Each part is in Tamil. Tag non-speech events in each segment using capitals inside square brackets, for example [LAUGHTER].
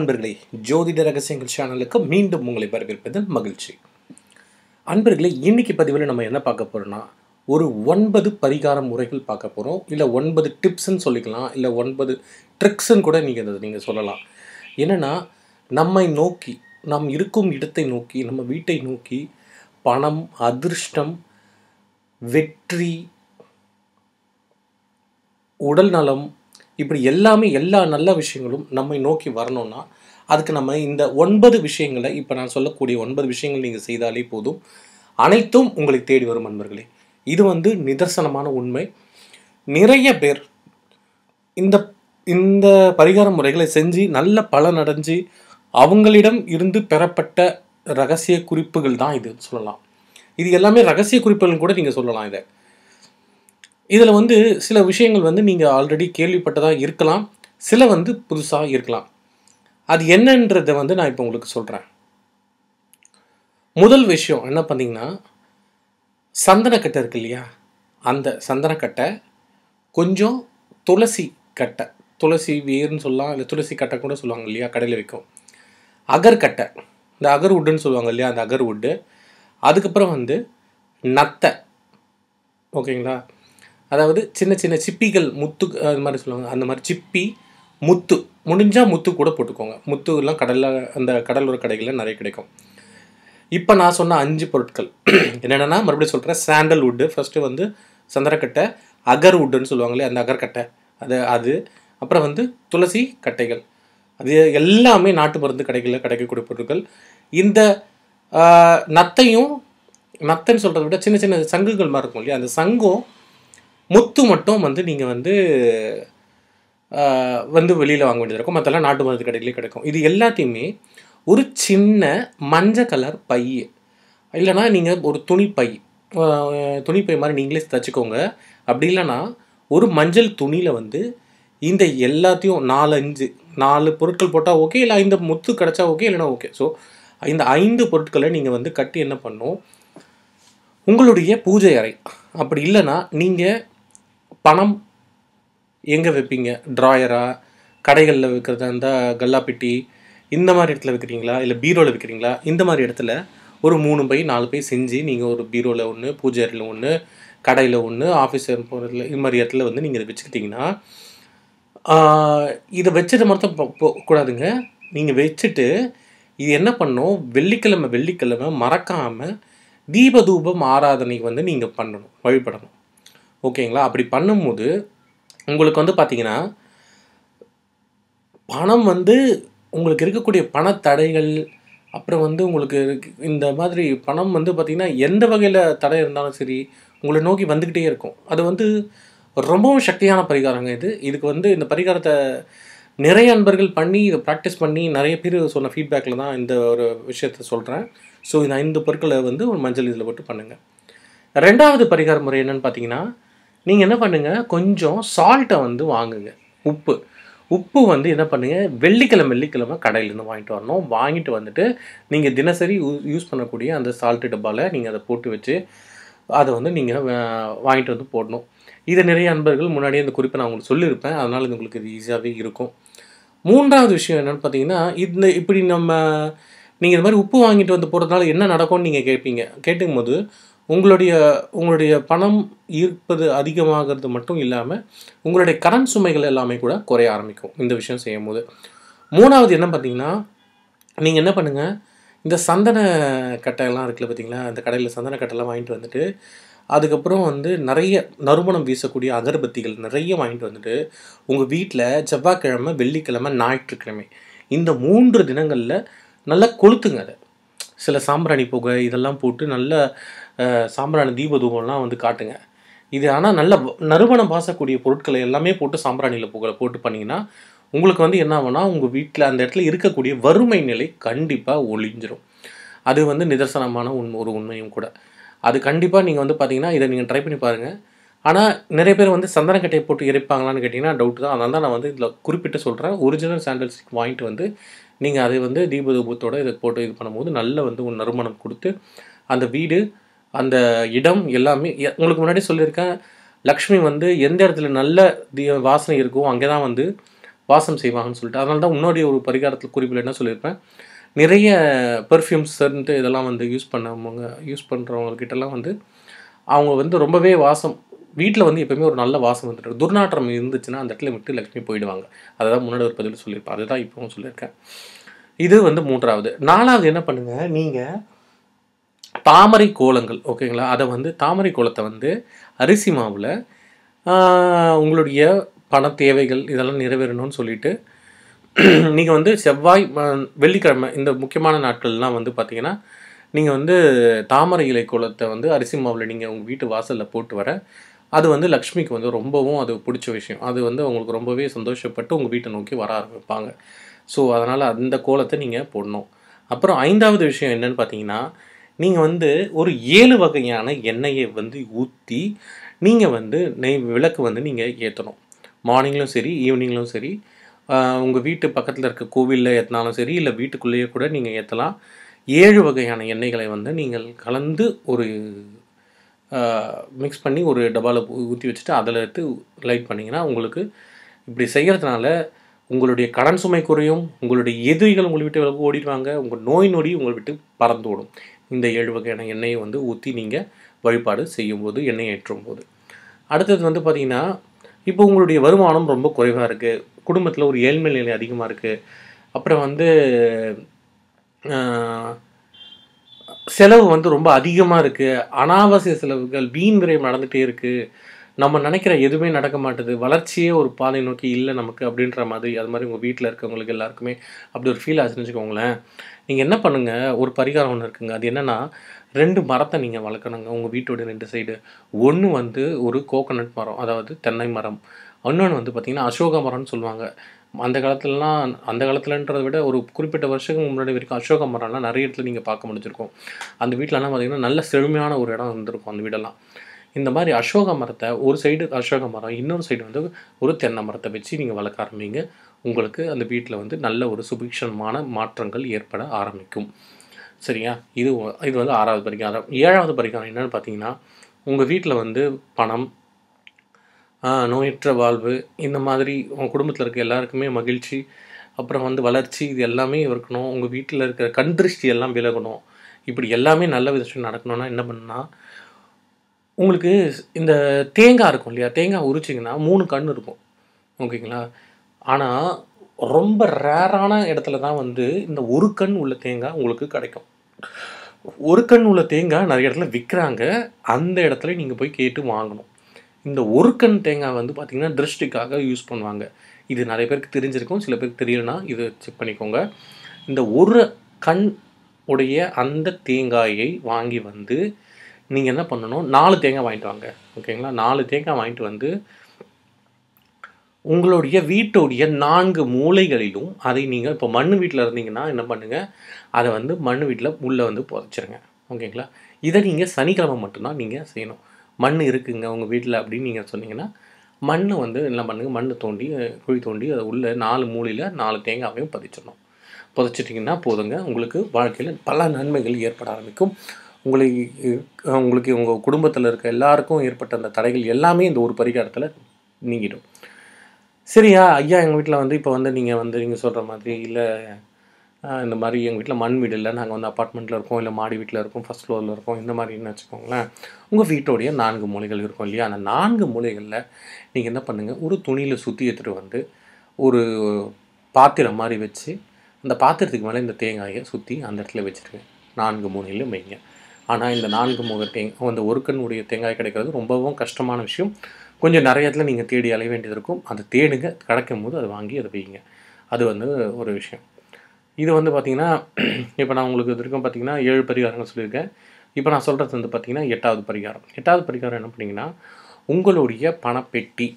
நண்பர்களே ஜோதிட ரகசியங்கள் சேனலுக்கு மீண்டும் உங்களை வரவேற்பதில் மகிழ்ச்சி அன்பர்களே இன்னைக்கு பதிவில் நம்ம என்ன பார்க்க போறோம்னா ஒரு ஒன்பது பரிகார முறைகள் பார்க்க போகிறோம் இல்லை ஒன்பது டிப்ஸ்ன்னு சொல்லிக்கலாம் இல்லை ஒன்பது ட்ரிக்ஸ்ன்னு கூட நீங்கள் நீங்கள் சொல்லலாம் என்னென்னா நம்மை நோக்கி நாம் இருக்கும் இடத்தை நோக்கி நம்ம வீட்டை நோக்கி பணம் அதிர்ஷ்டம் வெற்றி உடல் நலம் இப்படி எல்லாமே எல்லா நல்ல விஷயங்களும் நம்மை நோக்கி வரணும்னா அதுக்கு நம்ம இந்த ஒன்பது விஷயங்களை இப்போ நான் சொல்லக்கூடிய ஒன்பது விஷயங்கள் நீங்கள் செய்தாலே போதும் அனைத்தும் உங்களை தேடி வரும் நண்பர்களே இது வந்து நிதர்சனமான உண்மை நிறைய பேர் இந்த இந்த பரிகார முறைகளை செஞ்சு நல்ல பலனடைஞ்சு அவங்களிடம் இருந்து பெறப்பட்ட ரகசிய குறிப்புகள் தான் இது சொல்லலாம் இது எல்லாமே ரகசிய குறிப்புகள் கூட நீங்கள் சொல்லலாம் இதை இதில் வந்து சில விஷயங்கள் வந்து நீங்கள் ஆல்ரெடி கேள்விப்பட்டதாக இருக்கலாம் சில வந்து புதுசாக இருக்கலாம் அது என்னன்றதை வந்து நான் இப்போ உங்களுக்கு சொல்கிறேன் முதல் விஷயம் என்ன பண்ணிங்கன்னா சந்தனக்கட்டை இருக்கு இல்லையா அந்த சந்தனக்கட்டை கொஞ்சம் துளசி கட்டை துளசி வேர்னு சொல்லலாம் இல்லை துளசி கட்டை கூட சொல்லுவாங்க இல்லையா கடையில் வைக்கும் அகர்கட்டை இந்த அகர்வுட்டுன்னு சொல்லுவாங்க இல்லையா அந்த அகர்வுட்டு அதுக்கப்புறம் வந்து நத்தை ஓகேங்களா அதாவது சின்ன சின்ன சிப்பிகள் முத்து அது மாதிரி சொல்லுவாங்க அந்த மாதிரி சிப்பி முத்து முடிஞ்சால் முத்து கூட போட்டுக்கோங்க முத்துலாம் கடலில் அந்த கடலோர கடைகளில் நிறைய கிடைக்கும் இப்போ நான் சொன்ன அஞ்சு பொருட்கள் [CLEARS THROAT] என்னென்னா மறுபடியும் சொல்கிறேன் சாண்டல்வுட்டு ஃபஸ்ட்டு வந்து சந்திரக்கட்டை அகர்வுட்டுன்னு சொல்லுவாங்களே அந்த அகர்கட்டை அது அது அப்புறம் வந்து துளசி கட்டைகள் அது எல்லாமே நாட்டு மருந்து கடைகளில் கிடைக்கக்கூடிய பொருட்கள் இந்த நத்தையும் நத்தைன்னு சொல்கிறத விட சின்ன சின்ன சங்குகள் மாதிரி இருக்கும் இல்லையா அந்த சங்கம் முத்து மட்டும் வந்து நீங்கள் வந்து வந்து வெளியில் வாங்க வேண்டியது இருக்கும் மற்றெல்லாம் நாட்டு மருந்து கடையிலே கிடைக்கும் இது எல்லாத்தையுமே ஒரு சின்ன மஞ்சள் கலர் பை இல்லைனா நீங்கள் ஒரு துணி பை துணி பை மாதிரி நீங்களே தச்சுக்கோங்க அப்படி இல்லைன்னா ஒரு மஞ்சள் துணியில் வந்து இந்த எல்லாத்தையும் நாலு அஞ்சு நாலு பொருட்கள் போட்டால் ஓகே இல்லை ஐந்து முத்து கிடச்சா ஓகே இல்லைனா ஓகே ஸோ இந்த ஐந்து பொருட்களை நீங்கள் வந்து கட்டி என்ன பண்ணும் உங்களுடைய பூஜை அறை அப்படி இல்லைன்னா நீங்கள் பணம் எங்கே வைப்பீங்க ட்ராயரா கடைகளில் விற்கிறதா இருந்தால் கல்லாப்பெட்டி இந்த மாதிரி இடத்துல விற்கிறீங்களா இல்லை பீரோவில் விற்கிறீங்களா இந்த மாதிரி இடத்துல ஒரு மூணு பை நாலு பை செஞ்சு நீங்கள் ஒரு பீரோவில் ஒன்று பூஜை அறையில் ஒன்று கடையில் ஒன்று ஆஃபீஸர் போகிறதுல இது மாதிரி இடத்துல வந்து நீங்கள் இதை வச்சுக்கிட்டிங்கன்னா இதை வச்சுட்டு மட்டும் கூடாதுங்க நீங்கள் வச்சுட்டு இது என்ன பண்ணும் வெள்ளிக்கிழமை வெள்ளிக்கிழமை மறக்காமல் தீபதூபம் ஆராதனை வந்து நீங்கள் பண்ணணும் வழிபடணும் ஓகேங்களா அப்படி பண்ணும்போது உங்களுக்கு வந்து பார்த்தீங்கன்னா பணம் வந்து உங்களுக்கு இருக்கக்கூடிய பணத்தடைகள் அப்புறம் வந்து உங்களுக்கு இந்த மாதிரி பணம் வந்து பார்த்திங்கன்னா எந்த வகையில் தடை இருந்தாலும் சரி உங்களை நோக்கி வந்துக்கிட்டே இருக்கும் அது வந்து ரொம்பவும் சக்தியான பரிகாரங்க இது இதுக்கு வந்து இந்த பரிகாரத்தை நிறைய அன்பர்கள் பண்ணி இதை ப்ராக்டிஸ் பண்ணி நிறைய பேர் சொன்ன ஃபீட்பேக்கில் தான் இந்த ஒரு விஷயத்த சொல்கிறேன் ஸோ இந்த ஐந்து பொருட்களை வந்து ஒரு மஞ்சள் இதில் போட்டு பண்ணுங்கள் ரெண்டாவது பரிகார முறை என்னென்னு பார்த்தீங்கன்னா நீங்கள் என்ன பண்ணுங்கள் கொஞ்சம் சால்ட்டை வந்து வாங்குங்க உப்பு உப்பு வந்து என்ன பண்ணுங்கள் வெள்ளிக்கிழமை வெள்ளிக்கிழமை கடையிலேருந்து வாங்கிட்டு வரணும் வாங்கிட்டு வந்துட்டு நீங்கள் தினசரி யூஸ் பண்ணக்கூடிய அந்த சால்ட்டு டப்பாவில் நீங்கள் அதை போட்டு வச்சு அதை வந்து நீங்கள் வாங்கிட்டு வந்து போடணும் இதை நிறைய அன்பர்கள் முன்னாடியே இந்த குறிப்பை நான் உங்களுக்கு சொல்லியிருப்பேன் அதனால் இது உங்களுக்கு இது ஈஸியாகவே இருக்கும் மூன்றாவது விஷயம் என்னென்னு பார்த்தீங்கன்னா இந்த இப்படி நம்ம நீங்கள் இந்த மாதிரி உப்பு வாங்கிட்டு வந்து போடுறதுனால என்ன நடக்கும்னு நீங்கள் கேட்பீங்க கேட்டுக்கும் போது உங்களுடைய உங்களுடைய பணம் ஈர்ப்பது அதிகமாகிறது மட்டும் இல்லாமல் உங்களுடைய கடன் சுமைகள் எல்லாமே கூட குறைய ஆரம்பிக்கும் இந்த விஷயம் செய்யும் போது மூணாவது என்ன பார்த்தீங்கன்னா நீங்கள் என்ன பண்ணுங்கள் இந்த சந்தன கட்டையெல்லாம் இருக்குல்ல பார்த்தீங்களா அந்த கடையில் சந்தன கட்டையெல்லாம் வாங்கிட்டு வந்துட்டு அதுக்கப்புறம் வந்து நிறைய நறுமணம் வீசக்கூடிய அகர்பத்திகள் நிறைய வாங்கிட்டு வந்துட்டு உங்கள் வீட்டில் செவ்வாய்க்கிழமை வெள்ளிக்கிழமை ஞாயிற்றுக்கிழமை இந்த மூன்று தினங்களில் நல்லா கொளுத்துங்க அதை சில சாம்பிராணி புகை இதெல்லாம் போட்டு நல்ல சாம்பிராணி தீபதூபம்லாம் வந்து காட்டுங்க இது ஆனால் நல்ல நறுமணம் பாசக்கூடிய பொருட்களை எல்லாமே போட்டு சாம்பிராணியில் புகழை போட்டு பண்ணிங்கன்னா உங்களுக்கு வந்து என்ன ஆகும்னா உங்கள் வீட்டில் அந்த இடத்துல இருக்கக்கூடிய வறுமை நிலை கண்டிப்பாக ஒழிஞ்சிரும் அது வந்து நிதர்சனமான உண் ஒரு உண்மையும் கூட அது கண்டிப்பாக நீங்கள் வந்து பார்த்தீங்கன்னா இதை நீங்கள் ட்ரை பண்ணி பாருங்கள் ஆனால் நிறைய பேர் வந்து சந்தனக்கட்டையை போட்டு எரிப்பாங்களான்னு கேட்டிங்கன்னா டவுட் தான் அதனால் தான் நான் வந்து இதில் குறிப்பிட்டு சொல்கிறேன் ஒரிஜினல் சாண்டல் ஸ்டிக் வாங்கிட்டு வந்து நீங்கள் அதை வந்து தீபதூபத்தோடு இதை போட்டு இது பண்ணும்போது நல்ல வந்து ஒரு நறுமணம் கொடுத்து அந்த வீடு அந்த இடம் எல்லாமே உங்களுக்கு முன்னாடி சொல்லியிருக்கேன் லக்ஷ்மி வந்து எந்த இடத்துல நல்ல தீ வாசனை இருக்கோ அங்கே தான் வந்து வாசம் செய்வாங்கன்னு சொல்லிட்டு அதனால தான் முன்னாடி ஒரு பரிகாரத்தில் குறிப்பில் என்ன சொல்லியிருப்பேன் நிறைய பெர்ஃப்யூம்ஸ் இதெல்லாம் வந்து யூஸ் பண்ணவங்க யூஸ் பண்ணுறவங்கக்கிட்டலாம் வந்து அவங்க வந்து ரொம்பவே வாசம் வீட்டில் வந்து எப்பவுமே ஒரு நல்ல வாசம் வந்துட்டு துர்நாற்றம் இருந்துச்சுன்னா அந்த இடத்துல விட்டு லக்ஷ்மி போயிடுவாங்க அதை தான் முன்னாடி ஒரு பதிவில் சொல்லியிருப்பேன் அதுதான் இப்போவும் சொல்லியிருக்கேன் இது வந்து மூன்றாவது நாலாவது என்ன பண்ணுங்கள் நீங்கள் தாமரை கோலங்கள் ஓகேங்களா அதை வந்து தாமரை கோலத்தை வந்து அரிசி மாவில் உங்களுடைய பண தேவைகள் இதெல்லாம் நிறைவேறணும்னு சொல்லிட்டு நீங்கள் வந்து செவ்வாய் வெள்ளிக்கிழமை இந்த முக்கியமான நாட்கள்லாம் வந்து பார்த்திங்கன்னா நீங்கள் வந்து தாமரை இலை கோலத்தை வந்து அரிசி மாவில் நீங்கள் உங்கள் வீட்டு வாசலில் போட்டு வர அது வந்து லக்ஷ்மிக்கு வந்து ரொம்பவும் அது பிடிச்ச விஷயம் அது வந்து அவங்களுக்கு ரொம்பவே சந்தோஷப்பட்டு உங்கள் வீட்டை நோக்கி வர ஆரம்பிப்பாங்க ஸோ அதனால் அந்த கோலத்தை நீங்கள் போடணும் அப்புறம் ஐந்தாவது விஷயம் என்னென்னு பார்த்தீங்கன்னா நீங்கள் வந்து ஒரு ஏழு வகையான எண்ணெயை வந்து ஊற்றி நீங்கள் வந்து நெய் விளக்கு வந்து நீங்கள் ஏற்றணும் மார்னிங்லும் சரி ஈவினிங்லும் சரி உங்கள் வீட்டு பக்கத்தில் இருக்க கோவிலில் ஏற்றினாலும் சரி இல்லை வீட்டுக்குள்ளேயே கூட நீங்கள் ஏற்றலாம் ஏழு வகையான எண்ணெய்களை வந்து நீங்கள் கலந்து ஒரு மிக்ஸ் பண்ணி ஒரு டப்பாவில் ஊற்றி வச்சுட்டு அதில் எடுத்து லைட் பண்ணிங்கன்னா உங்களுக்கு இப்படி செய்கிறதுனால உங்களுடைய கடன் சுமை குறையும் உங்களுடைய எதிரிகள் உங்களை விட்டு ஓடிடுவாங்க உங்கள் நோய் நொடி உங்களை விட்டு பறந்து ஓடும் இந்த ஏழு வகையான எண்ணெயை வந்து ஊற்றி நீங்கள் வழிபாடு செய்யும்போது எண்ணெய் ஏற்றும் போது அடுத்தது வந்து பார்த்திங்கன்னா இப்போ உங்களுடைய வருமானம் ரொம்ப குறைவாக இருக்குது குடும்பத்தில் ஒரு ஏழ்மை நிலை அதிகமாக இருக்குது அப்புறம் வந்து செலவு வந்து ரொம்ப அதிகமாக இருக்குது அனாவசிய செலவுகள் வீண் விரயம் நடந்துகிட்டே இருக்குது நம்ம நினைக்கிற எதுவுமே நடக்க மாட்டுது வளர்ச்சியே ஒரு பாதை நோக்கி இல்லை நமக்கு அப்படின்ற மாதிரி அது மாதிரி உங்கள் வீட்டில் இருக்கவங்களுக்கு எல்லாருக்குமே அப்படி ஒரு ஃபீல் ஆச்சுன்னு வச்சுக்கோங்களேன் நீங்கள் என்ன பண்ணுங்கள் ஒரு பரிகாரம் ஒன்று இருக்குங்க அது என்னென்னா ரெண்டு மரத்தை நீங்கள் வளர்க்கணுங்க உங்கள் வீட்டோட ரெண்டு சைடு ஒன்று வந்து ஒரு கோகனட் மரம் அதாவது தென்னை மரம் இன்னொன்று வந்து பார்த்திங்கன்னா அசோக மரம்னு சொல்லுவாங்க அந்த காலத்துலலாம் அந்த காலத்துலன்றதை விட ஒரு குறிப்பிட்ட வருஷத்துக்கு முன்னாடி வரைக்கும் அசோக மரம்லாம் நிறைய இடத்துல நீங்கள் பார்க்க முடிஞ்சிருக்கும் அந்த வீட்டிலலாம் பார்த்திங்கன்னா நல்ல செழுமையான ஒரு இடம் வந்திருக்கும் அந்த வீடெல்லாம் இந்த மாதிரி அசோக மரத்தை ஒரு சைடு அசோக மரம் இன்னொரு சைடு வந்து ஒரு தென்னை மரத்தை வச்சு நீங்கள் வளர்க்க ஆரம்பிங்க உங்களுக்கு அந்த வீட்டில் வந்து நல்ல ஒரு சுபிக்ஷமான மாற்றங்கள் ஏற்பட ஆரம்பிக்கும் சரியா இது இது வந்து ஆறாவது பரிகாரம் ஏழாவது பரிகாரம் என்னென்னு பார்த்தீங்கன்னா உங்கள் வீட்டில் வந்து பணம் நோயற்ற வாழ்வு இந்த மாதிரி உங்கள் குடும்பத்தில் இருக்க எல்லாருக்குமே மகிழ்ச்சி அப்புறம் வந்து வளர்ச்சி இது எல்லாமே இருக்கணும் உங்கள் வீட்டில் இருக்கிற கண் திருஷ்டி எல்லாம் விலகணும் இப்படி எல்லாமே நல்ல விதத்தில் நடக்கணும்னா என்ன பண்ணால் உங்களுக்கு இந்த தேங்காய் இருக்கும் இல்லையா தேங்காய் உரிச்சிங்கன்னா மூணு கண் இருக்கும் ஓகேங்களா ஆனால் ரொம்ப ரேரான இடத்துல தான் வந்து இந்த ஒரு கண் உள்ள தேங்காய் உங்களுக்கு கிடைக்கும் ஒரு கண் உள்ள தேங்காய் நிறைய இடத்துல விற்கிறாங்க அந்த இடத்துல நீங்கள் போய் கேட்டு வாங்கணும் இந்த ஒரு கண் தேங்காய் வந்து பார்த்திங்கன்னா திருஷ்டிக்காக யூஸ் பண்ணுவாங்க இது நிறைய பேருக்கு தெரிஞ்சிருக்கும் சில பேருக்கு தெரியலனா இது செக் பண்ணிக்கோங்க இந்த ஒரு கண் உடைய அந்த தேங்காயை வாங்கி வந்து நீங்கள் என்ன பண்ணணும் நாலு தேங்காய் வாங்கிட்டு வாங்க ஓகேங்களா நாலு தேங்காய் வாங்கிட்டு வந்து உங்களுடைய வீட்டுடைய நான்கு மூலைகளிலும் அதை நீங்கள் இப்போ மண் வீட்டில் இருந்தீங்கன்னா என்ன பண்ணுங்கள் அதை வந்து மண் வீட்டில் உள்ளே வந்து புதைச்சிருங்க ஓகேங்களா இதை நீங்கள் சனிக்கிழமை மட்டும்தான் நீங்கள் செய்யணும் மண் இருக்குங்க உங்கள் வீட்டில் அப்படின்னு நீங்கள் சொன்னீங்கன்னா மண்ணை வந்து என்ன பண்ணுங்கள் மண் தோண்டி குழி தோண்டி அதை உள்ளே நாலு மூலையில் நாலு தேங்காவையும் பதிச்சிடணும் புதைச்சிட்டிங்கன்னா போதுங்க உங்களுக்கு வாழ்க்கையில் பல நன்மைகள் ஏற்பட ஆரம்பிக்கும் உங்களை உங்களுக்கு உங்கள் குடும்பத்தில் இருக்க எல்லாருக்கும் ஏற்பட்ட அந்த தடைகள் எல்லாமே இந்த ஒரு பரிகாரத்தில் நீங்கிடும் சரியா ஐயா எங்கள் வீட்டில் வந்து இப்போ வந்து நீங்கள் வந்து நீங்கள் சொல்கிற மாதிரி இல்லை இந்த மாதிரி எங்கள் வீட்டில் மண் வீடு இல்லை நாங்கள் வந்து அப்பார்ட்மெண்ட்டில் இருக்கோம் இல்லை மாடி வீட்டில் இருக்கோம் ஃபஸ்ட் ஃப்ளோரில் இருக்கோம் இந்த மாதிரி என்ன வச்சுக்கோங்களேன் உங்கள் வீட்டோடைய நான்கு மூலைகள் இருக்கும் இல்லையா அந்த நான்கு மூலைகளில் நீங்கள் என்ன பண்ணுங்கள் ஒரு துணியில் சுற்றி எடுத்துகிட்டு வந்து ஒரு பாத்திரம் மாதிரி வச்சு அந்த பாத்திரத்துக்கு மேலே இந்த தேங்காயை சுற்றி அந்த இடத்துல வச்சுருங்க நான்கு மூலையிலும் வைங்க ஆனால் இந்த நான்கு முக தேங் அந்த ஒரு கண்ணுடைய தேங்காய் கிடைக்கிறது ரொம்பவும் கஷ்டமான விஷயம் கொஞ்சம் நிறைய இடத்துல நீங்கள் தேடி அலைய வேண்டியது இருக்கும் அதை தேடுங்க கிடைக்கும் போது அதை வாங்கி அதை வைங்க அது வந்து ஒரு விஷயம் இது வந்து பார்த்திங்கன்னா [CLEARS THROAT] இப்போ நான் உங்களுக்கு இது வரைக்கும் பார்த்திங்கன்னா ஏழு பரிகாரங்கள் சொல்லியிருக்கேன் இப்போ நான் சொல்கிறது வந்து பார்த்திங்கன்னா எட்டாவது பரிகாரம் எட்டாவது பரிகாரம் என்ன பண்ணிங்கன்னா உங்களுடைய பணப்பெட்டி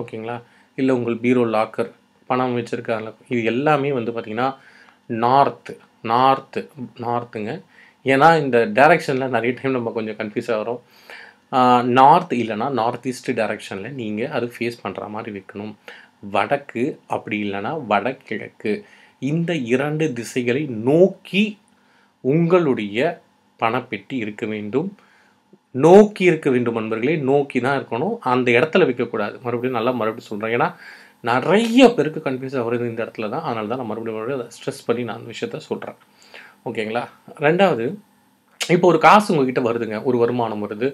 ஓகேங்களா இல்லை உங்கள் பீரோ லாக்கர் பணம் வச்சுருக்காங்க இது எல்லாமே வந்து பார்த்திங்கன்னா நார்த்து நார்த்து நார்த்துங்க ஏன்னா இந்த டைரெக்ஷனில் நிறைய டைம் நம்ம கொஞ்சம் கன்ஃபியூஸ் ஆகிறோம் நார்த் இல்லைனா நார்த் ஈஸ்ட் டைரெக்ஷனில் நீங்கள் அது ஃபேஸ் பண்ணுற மாதிரி வைக்கணும் வடக்கு அப்படி இல்லைனா வடகிழக்கு இந்த இரண்டு திசைகளை நோக்கி உங்களுடைய பணப்பெட்டி இருக்க வேண்டும் நோக்கி இருக்க வேண்டும் நண்பர்களே நோக்கி தான் இருக்கணும் அந்த இடத்துல வைக்கக்கூடாது மறுபடியும் நல்லா மறுபடியும் சொல்கிறேன் ஏன்னா நிறைய பேருக்கு கன்ஃபியூஸ் ஆகிறது இந்த இடத்துல தான் அதனால தான் நான் மறுபடியும் மறுபடியும் அதை ஸ்ட்ரெஸ் பண்ணி நான் அந்த விஷயத்த சொல்கிறேன் ஓகேங்களா ரெண்டாவது இப்போ ஒரு காசு உங்ககிட்ட வருதுங்க ஒரு வருமானம் வருது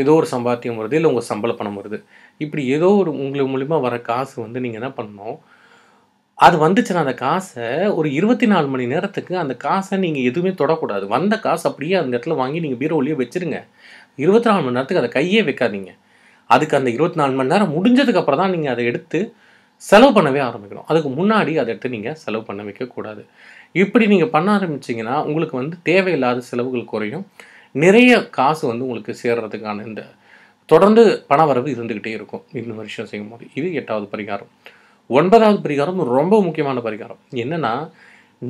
ஏதோ ஒரு சம்பாத்தியம் வருது இல்லை உங்கள் சம்பள பணம் வருது இப்படி ஏதோ ஒரு உங்களுக்கு மூலிமா வர காசு வந்து நீங்கள் என்ன பண்ணணும் அது வந்துச்சுன்னா அந்த காசை ஒரு இருபத்தி நாலு மணி நேரத்துக்கு அந்த காசை நீங்கள் எதுவுமே தொடக்கூடாது வந்த காசு அப்படியே அந்த இடத்துல வாங்கி நீங்கள் பீரோ பீரோவிலேயே வச்சுருங்க இருபத்தி நாலு மணி நேரத்துக்கு அதை கையே வைக்காதீங்க அதுக்கு அந்த இருபத்தி நாலு மணி நேரம் முடிஞ்சதுக்கப்புறம் தான் நீங்கள் அதை எடுத்து செலவு பண்ணவே ஆரம்பிக்கணும் அதுக்கு முன்னாடி அதை எடுத்து நீங்கள் செலவு பண்ண வைக்கக்கூடாது இப்படி நீங்கள் பண்ண ஆரம்பிச்சிங்கன்னா உங்களுக்கு வந்து தேவையில்லாத செலவுகள் குறையும் நிறைய காசு வந்து உங்களுக்கு சேர்கிறதுக்கான இந்த தொடர்ந்து பண வரவு இருந்துக்கிட்டே இருக்கும் இன்னும் வருஷம் செய்யும்போது இது எட்டாவது பரிகாரம் ஒன்பதாவது பரிகாரம் ரொம்ப முக்கியமான பரிகாரம் என்னென்னா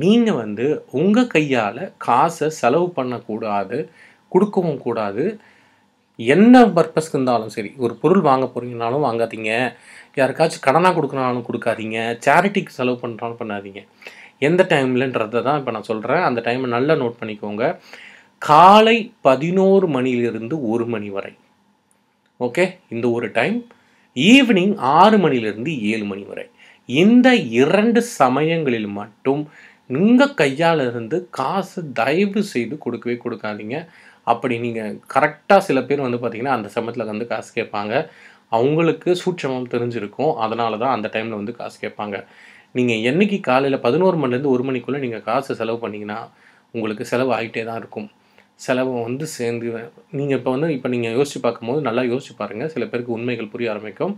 நீங்கள் வந்து உங்கள் கையால் காசை செலவு பண்ணக்கூடாது கொடுக்கவும் கூடாது என்ன பர்பஸ்க்கு இருந்தாலும் சரி ஒரு பொருள் வாங்க போகிறீங்கனாலும் வாங்காதீங்க யாருக்காச்சும் கடனாக கொடுக்கணும்னாலும் கொடுக்காதீங்க சேரிட்டிக்கு செலவு பண்ணுறாலும் பண்ணாதீங்க எந்த டைம்லன்றதை தான் இப்போ நான் சொல்கிறேன் அந்த டைமை நல்லா நோட் பண்ணிக்கோங்க காலை பதினோரு மணியிலிருந்து ஒரு மணி வரை ஓகே இந்த ஒரு டைம் ஈவினிங் ஆறு மணிலிருந்து ஏழு மணி வரை இந்த இரண்டு சமயங்களில் மட்டும் உங்கள் கையால் இருந்து காசு தயவு செய்து கொடுக்கவே கொடுக்காதீங்க அப்படி நீங்கள் கரெக்டாக சில பேர் வந்து பார்த்தீங்கன்னா அந்த சமயத்தில் வந்து காசு கேட்பாங்க அவங்களுக்கு சூட்சமம் தெரிஞ்சிருக்கும் அதனால தான் அந்த டைமில் வந்து காசு கேட்பாங்க நீங்கள் என்றைக்கு காலையில் பதினோரு மணிலேருந்து ஒரு மணிக்குள்ளே நீங்கள் காசு செலவு பண்ணிங்கன்னா உங்களுக்கு செலவு ஆகிட்டே தான் இருக்கும் செலவும் வந்து சேர்ந்து நீங்கள் இப்போ வந்து இப்போ நீங்கள் யோசித்து பார்க்கும்போது நல்லா யோசிச்சு பாருங்கள் சில பேருக்கு உண்மைகள் புரிய ஆரம்பிக்கும்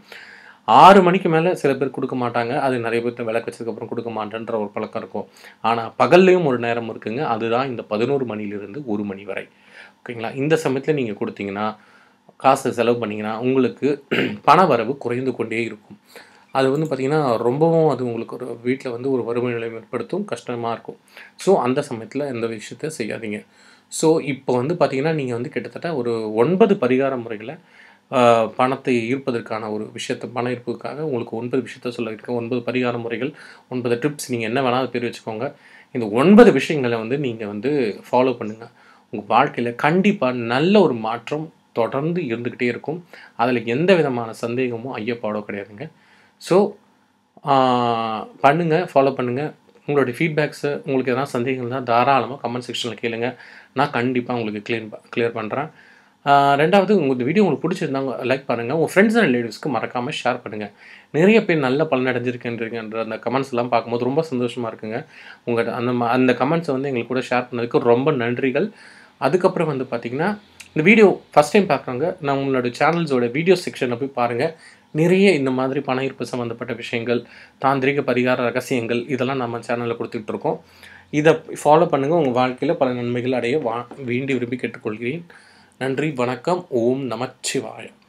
ஆறு மணிக்கு மேலே சில பேர் கொடுக்க மாட்டாங்க அது நிறைய பேர் விளக்கு வச்சதுக்கப்புறம் கொடுக்க மாட்டேன்ற ஒரு பழக்கம் இருக்கும் ஆனால் பகல்லையும் ஒரு நேரம் இருக்குங்க அதுதான் இந்த பதினோரு மணிலிருந்து ஒரு மணி வரை ஓகேங்களா இந்த சமயத்தில் நீங்கள் கொடுத்தீங்கன்னா காசு செலவு பண்ணிங்கன்னா உங்களுக்கு [CLEARS THROAT] பண வரவு குறைந்து கொண்டே இருக்கும் அது வந்து பார்த்திங்கன்னா ரொம்பவும் அது உங்களுக்கு ஒரு வீட்டில் வந்து ஒரு வறுமை நிலைமை ஏற்படுத்தும் கஷ்டமாக இருக்கும் ஸோ அந்த சமயத்தில் எந்த விஷயத்த செய்யாதீங்க ஸோ இப்போ வந்து பார்த்திங்கன்னா நீங்கள் வந்து கிட்டத்தட்ட ஒரு ஒன்பது பரிகார முறைகளை பணத்தை ஈர்ப்பதற்கான ஒரு விஷயத்தை பணம் ஈர்ப்புக்காக உங்களுக்கு ஒன்பது விஷயத்த சொல்ல ஒன்பது பரிகார முறைகள் ஒன்பது ட்ரிப்ஸ் நீங்கள் என்ன அதை பேர் வச்சுக்கோங்க இந்த ஒன்பது விஷயங்களை வந்து நீங்கள் வந்து ஃபாலோ பண்ணுங்கள் உங்கள் வாழ்க்கையில் கண்டிப்பாக நல்ல ஒரு மாற்றம் தொடர்ந்து இருந்துக்கிட்டே இருக்கும் அதில் எந்த விதமான சந்தேகமும் ஐயப்பாடோ கிடையாதுங்க ஸோ பண்ணுங்கள் ஃபாலோ பண்ணுங்கள் உங்களுடைய ஃபீட்பேக்ஸு உங்களுக்கு எதனா சந்தேகங்கள் தான் தாராளமாக கமெண்ட் செக்ஷனில் கேளுங்க நான் கண்டிப்பாக உங்களுக்கு க்ளீன் க்ளியர் பண்ணுறேன் ரெண்டாவது உங்கள் வீடியோ உங்களுக்கு பிடிச்சிருந்தாங்க லைக் பண்ணுங்கள் உங்கள் ஃப்ரெண்ட்ஸ் அண்ட் லேடிஸ்க்கு மறக்காமல் ஷேர் பண்ணுங்கள் நிறைய பேர் நல்ல பலனடைஞ்சிருக்குன்றீங்கன்ற அந்த கமெண்ட்ஸ் எல்லாம் பார்க்கும்போது ரொம்ப சந்தோஷமாக இருக்குங்க உங்கள் அந்த அந்த கமெண்ட்ஸை வந்து எங்களுக்கு கூட ஷேர் பண்ணதுக்கு ரொம்ப நன்றிகள் அதுக்கப்புறம் வந்து பார்த்திங்கன்னா இந்த வீடியோ ஃபஸ்ட் டைம் பார்க்குறவங்க நான் உங்களோட சேனல்ஸோட வீடியோ செக்ஷனில் போய் பாருங்கள் நிறைய இந்த மாதிரி பண ஈர்ப்பு சம்மந்தப்பட்ட விஷயங்கள் தாந்திரிக பரிகார ரகசியங்கள் இதெல்லாம் நம்ம சேனலில் இருக்கோம் இதை ஃபாலோ பண்ணுங்கள் உங்கள் வாழ்க்கையில் பல நன்மைகள் அடைய வா வேண்டி விரும்பி கேட்டுக்கொள்கிறேன் நன்றி வணக்கம் ஓம் நமச்சிவாயம்